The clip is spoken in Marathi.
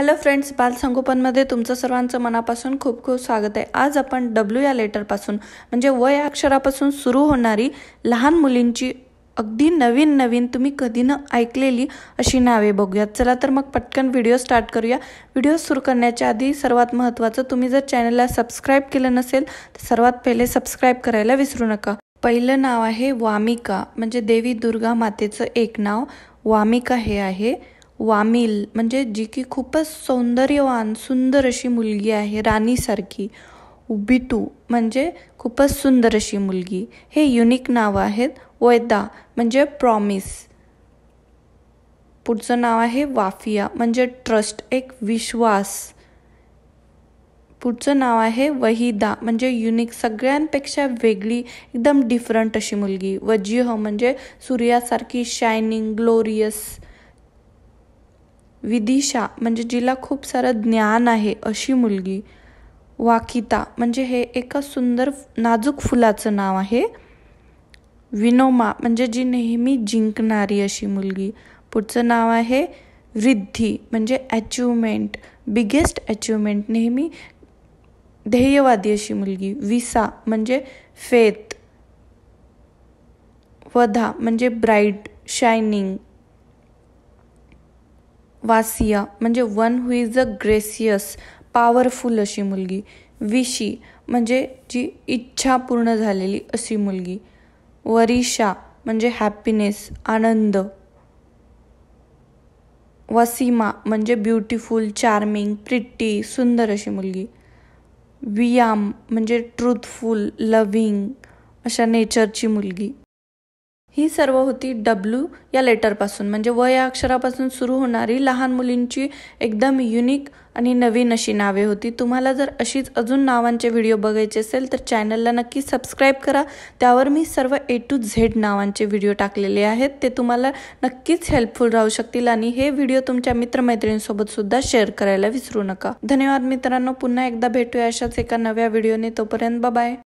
हॅलो फ्रेंड्स बालसंगोपनमध्ये तुमचं सर्वांचं मनापासून खूप खूप स्वागत आहे आज आपण डब्ल्यू या लेटरपासून म्हणजे व या अक्षरापासून सुरू होणारी लहान मुलींची अगदी नवीन नवीन तुम्ही कधी न ऐकलेली अशी नावे बघूयात चला तर मग पटकन व्हिडिओ स्टार्ट करूया व्हिडिओ सुरू करण्याच्या आधी सर्वात महत्त्वाचं तुम्ही जर चॅनलला सबस्क्राईब केलं नसेल तर सर्वात पहिले सबस्क्राईब करायला विसरू नका पहिलं नाव आहे वामिका म्हणजे देवी दुर्गा मातेचं एक नाव वामिका हे आहे वामिल म्हणजे जी की खूपच सौंदर्यवान सुंदर अशी मुलगी आहे राणीसारखी उबिटू म्हणजे खूपच सुंदर अशी मुलगी हे युनिक नाव आहेत वैदा म्हणजे प्रॉमिस पुढचं नाव आहे वाफिया म्हणजे ट्रस्ट एक विश्वास पुढचं नाव आहे वहिदा म्हणजे युनिक सगळ्यांपेक्षा वेगळी एकदम डिफरंट अशी मुलगी वजीह म्हणजे सूर्यासारखी शायनिंग ग्लोरियस विदिशा म्हणजे जिला खूप सारं ज्ञान आहे अशी मुलगी वाकिता म्हणजे हे एका सुंदर नाजूक फुलाचं नाव आहे विनोमा म्हणजे जी नेहमी जिंकणारी अशी मुलगी पुढचं नाव आहे रिद्धी म्हणजे अचिव्हमेंट बिगेस्ट अचिव्हमेंट नेहमी ध्येयवादी अशी मुलगी विसा म्हणजे फेत वधा म्हणजे ब्राईट शायनिंग वासिया म्हणजे one who is a gracious powerful अशी मुलगी विशी म्हणजे जी इच्छा पूर्ण झालेली अशी मुलगी वरिषा म्हणजे हॅपीनेस आनंद वसीमा म्हणजे ब्युटिफुल चार्मिंग प्रिट्टी सुंदर अशी मुलगी वियाम म्हणजे ट्रूथफुल लव्हिंग अशा नेचरची मुलगी ही सर्व होती डब्ल्यू या लेटरपासून म्हणजे व या अक्षरापासून सुरू होणारी लहान मुलींची एकदम युनिक आणि नवीन अशी नावे होती तुम्हाला जर अशीच अजून नावांचे व्हिडिओ बघायचे असेल तर चॅनलला नक्की सबस्क्राईब करा त्यावर मी सर्व ए टू झेड नावांचे व्हिडिओ टाकलेले आहेत ते तुम्हाला नक्कीच हेल्पफुल राहू शकतील आणि हे व्हिडिओ तुमच्या मित्रमैत्रिणींसोबत सुद्धा शेअर करायला विसरू नका धन्यवाद मित्रांनो पुन्हा एकदा भेटूया अशाच एका नव्या व्हिडिओने तोपर्यंत बाय